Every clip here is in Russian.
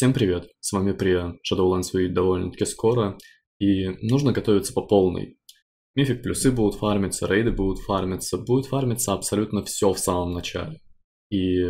Всем привет! С вами Прия. Shadowlands выйдет довольно-таки скоро, и нужно готовиться по полной. Мифик плюсы будут фармиться, рейды будут фармиться, будет фармиться абсолютно все в самом начале. И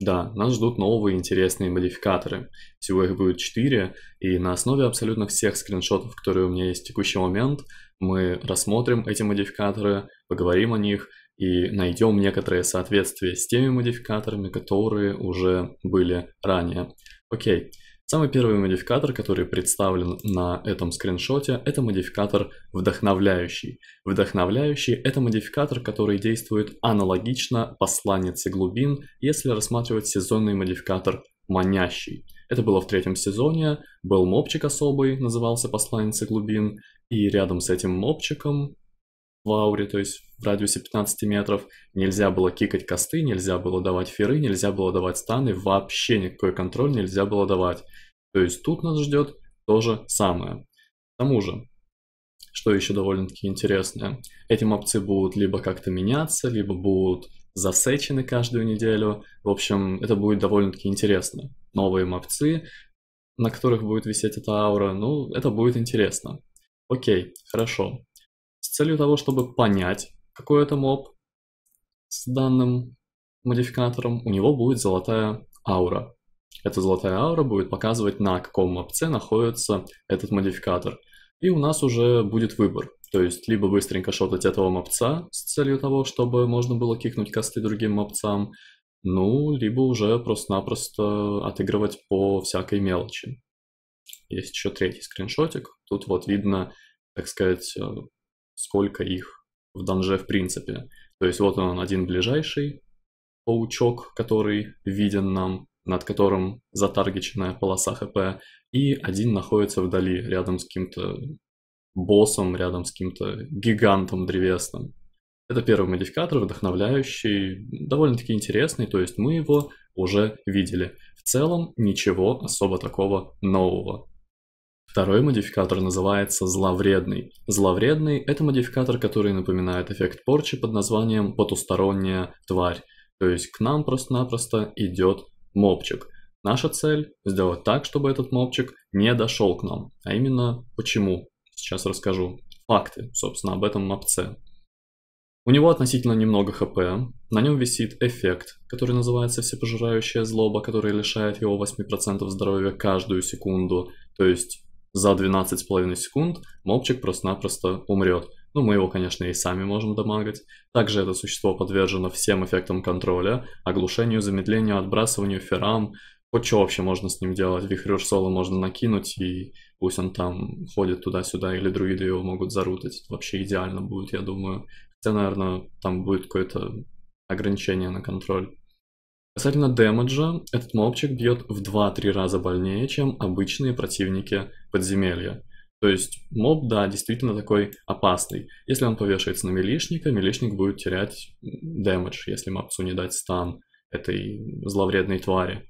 да, нас ждут новые интересные модификаторы. Всего их будет 4, и на основе абсолютно всех скриншотов, которые у меня есть в текущий момент, мы рассмотрим эти модификаторы, поговорим о них и найдем некоторые соответствия с теми модификаторами, которые уже были ранее. Окей. Самый первый модификатор, который представлен на этом скриншоте, это модификатор вдохновляющий. Вдохновляющий – это модификатор, который действует аналогично посланнице глубин, если рассматривать сезонный модификатор манящий. Это было в третьем сезоне, был мопчик особый, назывался посланница глубин, и рядом с этим мопчиком в ауре, то есть в радиусе 15 метров. Нельзя было кикать косты, нельзя было давать феры, нельзя было давать станы, вообще никакой контроль нельзя было давать. То есть тут нас ждет то же самое. К тому же, что еще довольно-таки интересное, эти мапцы будут либо как-то меняться, либо будут засечены каждую неделю. В общем, это будет довольно-таки интересно. Новые мапцы, на которых будет висеть эта аура, ну, это будет интересно. Окей, хорошо с целью того, чтобы понять, какой это моб с данным модификатором, у него будет золотая аура. Эта золотая аура будет показывать, на каком мобце находится этот модификатор. И у нас уже будет выбор. То есть, либо быстренько шотать этого мобца с целью того, чтобы можно было кикнуть косты другим мобцам, ну, либо уже просто-напросто отыгрывать по всякой мелочи. Есть еще третий скриншотик. Тут вот видно, так сказать, э, сколько их в данже в принципе. То есть вот он один ближайший паучок, который виден нам, над которым затаргеченная полоса хп, и один находится вдали, рядом с каким-то боссом, рядом с каким-то гигантом древесным. Это первый модификатор, вдохновляющий, довольно-таки интересный, то есть мы его уже видели. В целом ничего особо такого нового. Второй модификатор называется зловредный. Зловредный – это модификатор, который напоминает эффект порчи под названием «потусторонняя тварь». То есть к нам просто-напросто идет мопчик. Наша цель – сделать так, чтобы этот мопчик не дошел к нам. А именно почему? Сейчас расскажу. Факты, собственно, об этом мопце. У него относительно немного хп, на нем висит эффект, который называется всепожирающая злоба, который лишает его 8% здоровья каждую секунду. То есть за 12,5 секунд мобчик просто-напросто умрет. Ну, мы его, конечно, и сами можем дамагать. Также это существо подвержено всем эффектам контроля, оглушению, замедлению, отбрасыванию, ферам. Хоть что вообще можно с ним делать. Вихрь Урсола можно накинуть, и пусть он там ходит туда-сюда, или друиды его могут зарутать. Это вообще идеально будет, я думаю. Хотя, наверное, там будет какое-то ограничение на контроль. Касательно демеджа, этот мобчик бьет в 2-3 раза больнее, чем обычные противники подземелья. То есть моб, да, действительно такой опасный. Если он повешается на милишника, милишник будет терять дэмэдж, если мапцу не дать стан этой зловредной твари.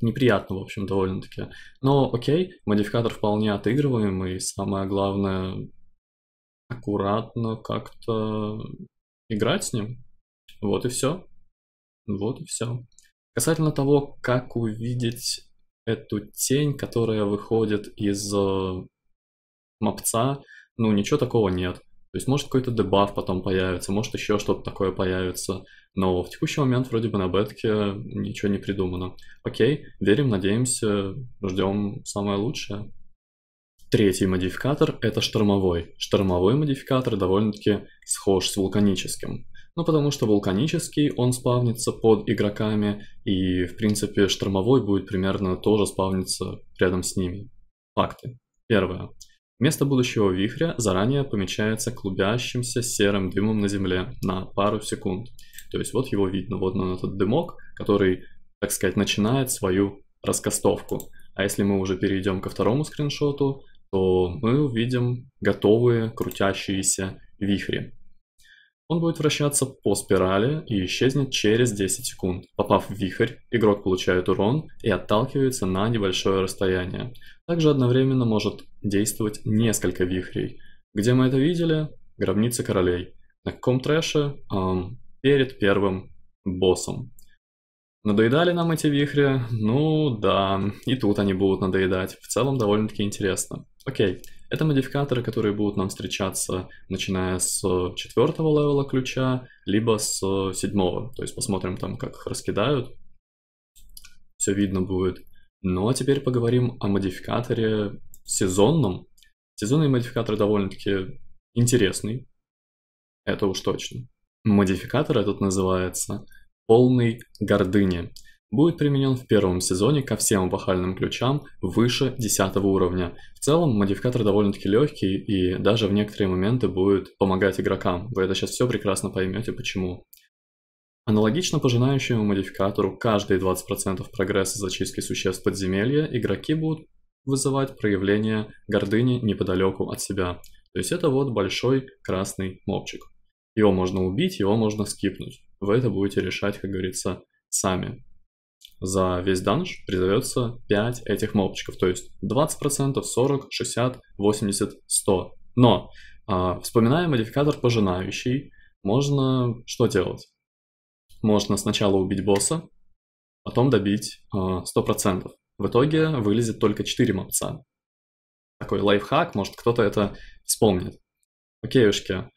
Неприятно, в общем, довольно-таки. Но окей, модификатор вполне отыгрываем, и самое главное, аккуратно как-то играть с ним. Вот и все. Вот и все. Касательно того, как увидеть эту тень, которая выходит из э, мопца, ну ничего такого нет. То есть может какой-то дебаф потом появится, может еще что-то такое появится, но в текущий момент вроде бы на бетке ничего не придумано. Окей, верим, надеемся, ждем самое лучшее. Третий модификатор — это штормовой. Штормовой модификатор довольно-таки схож с вулканическим. Ну, потому что вулканический, он спавнится под игроками, и, в принципе, штормовой будет примерно тоже спавниться рядом с ними. Факты. Первое. Место будущего вихря заранее помечается клубящимся серым дымом на земле на пару секунд. То есть вот его видно, вот он этот дымок, который, так сказать, начинает свою раскастовку. А если мы уже перейдем ко второму скриншоту, то мы увидим готовые крутящиеся вихри. Он будет вращаться по спирали и исчезнет через 10 секунд. Попав в вихрь, игрок получает урон и отталкивается на небольшое расстояние. Также одновременно может действовать несколько вихрей. Где мы это видели? Гробница королей. На каком трэше? Эм, перед первым боссом. Надоедали нам эти вихри? Ну да, и тут они будут надоедать. В целом довольно-таки интересно. Окей, это модификаторы, которые будут нам встречаться, начиная с э, четвертого левела ключа, либо с э, седьмого. То есть посмотрим там, как их раскидают. Все видно будет. Ну а теперь поговорим о модификаторе сезонном. Сезонный модификатор довольно-таки интересный. Это уж точно. Модификатор этот называется «Полный гордыни» будет применен в первом сезоне ко всем вахальным ключам выше 10 уровня. В целом модификатор довольно-таки легкий и даже в некоторые моменты будет помогать игрокам. Вы это сейчас все прекрасно поймете почему. Аналогично пожинающему модификатору каждые 20% прогресса зачистки существ подземелья игроки будут вызывать проявление гордыни неподалеку от себя. То есть это вот большой красный мопчик. Его можно убить, его можно скипнуть. Вы это будете решать, как говорится, сами за весь данж придается 5 этих мопочков, то есть 20%, 40, 60, 80, 100. Но, э, вспоминая модификатор пожинающий, можно что делать? Можно сначала убить босса, потом добить э, а, 100%. В итоге вылезет только 4 мопца. Такой лайфхак, может кто-то это вспомнит. Окейушки,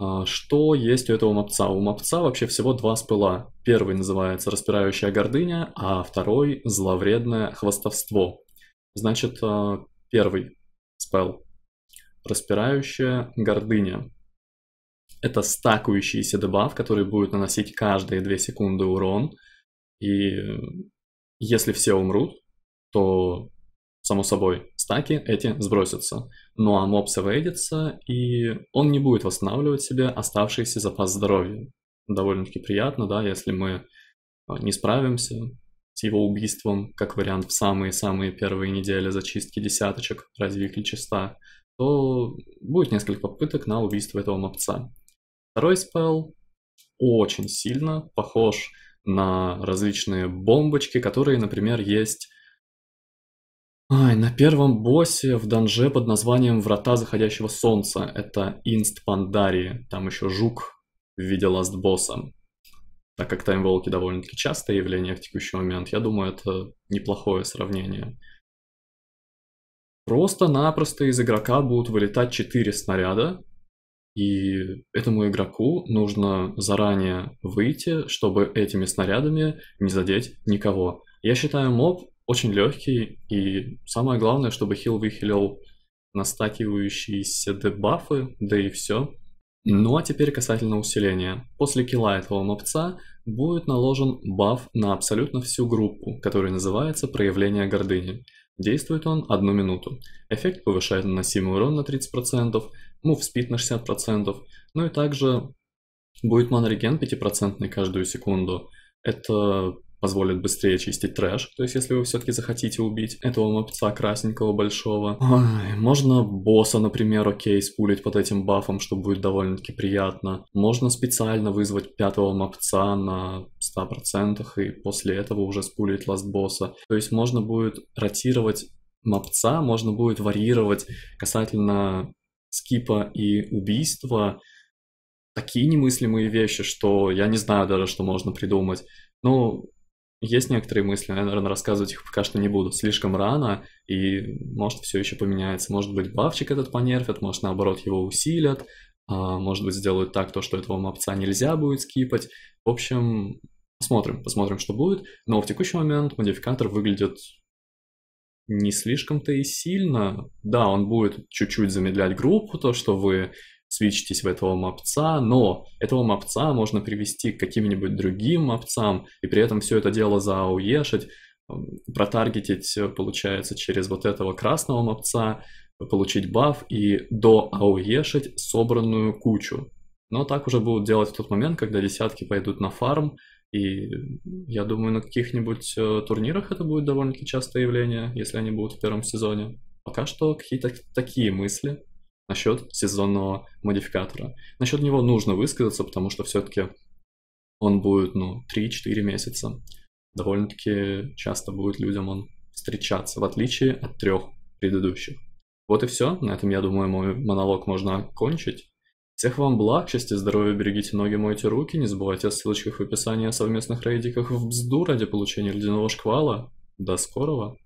а, что есть у этого мопца? У мопца вообще всего два спыла. Первый называется распирающая гордыня, а второй зловредное хвостовство. Значит, а, первый спел распирающая гордыня. Это стакающийся дебаф, который будет наносить каждые 2 секунды урон. И если все умрут, то Само собой, стаки эти сбросятся. Ну а моб завейдится, и он не будет восстанавливать себе оставшийся запас здоровья. Довольно-таки приятно, да, если мы а, не справимся с его убийством, как вариант в самые-самые первые недели зачистки десяточек ради чиста, то будет несколько попыток на убийство этого мопца. Второй спелл очень сильно похож на различные бомбочки, которые, например, есть Ай, на первом боссе в данже под названием «Врата заходящего солнца». Это инст Пандарии, там еще жук в виде ласт-босса. Так как таймволки довольно-таки частое явление в текущий момент, я думаю, это неплохое сравнение. Просто-напросто из игрока будут вылетать 4 снаряда, и этому игроку нужно заранее выйти, чтобы этими снарядами не задеть никого. Я считаю моб очень легкий, и самое главное, чтобы хил выхилил настакивающиеся дебафы, да и все. Ну а теперь касательно усиления. После килла этого мопца будет наложен баф на абсолютно всю группу, который называется «Проявление гордыни». Действует он одну минуту. Эффект повышает наносимый урон на 30%, мув спит на 60%, ну и также будет манореген 5% каждую секунду. Это позволит быстрее чистить трэш. То есть, если вы все-таки захотите убить этого мопца красненького большого. Ой, можно босса, например, окей, спулить под этим бафом, что будет довольно-таки приятно. Можно специально вызвать пятого мопца на 100% и после этого уже спулить ласт босса. То есть, можно будет ротировать мопца, можно будет варьировать касательно скипа и убийства такие немыслимые вещи, что я не знаю даже, что можно придумать. Ну, есть некоторые мысли, наверное, рассказывать их пока что не буду. Слишком рано, и может все еще поменяется. Может быть, бафчик этот понерфят, может, наоборот, его усилят, а, может быть, сделают так, то, что этого мопца нельзя будет скипать. В общем, посмотрим, посмотрим, что будет. Но в текущий момент модификатор выглядит не слишком-то и сильно. Да, он будет чуть-чуть замедлять группу, то, что вы свечитесь в этого мопца, но этого мопца можно привести к каким-нибудь другим мопцам и при этом все это дело зауешить, эм, протаргетить, получается, через вот этого красного мопца получить баф и до ауешить собранную кучу. Но так уже будут делать в тот момент, когда десятки пойдут на фарм, и я думаю, на каких-нибудь э, турнирах это будет довольно-таки частое явление, если они будут в первом сезоне. Пока что какие-то такие мысли насчет сезонного модификатора. Насчет него нужно высказаться, потому что все-таки он будет, ну, 3-4 месяца. Довольно-таки часто будет людям он встречаться, в отличие от трех предыдущих. Вот и все. На этом, я думаю, мой монолог можно окончить Всех вам благ, счастья, здоровья, берегите ноги, мойте руки, не забывайте о ссылочках в описании о совместных рейдиках в бзду ради получения ледяного шквала. До скорого!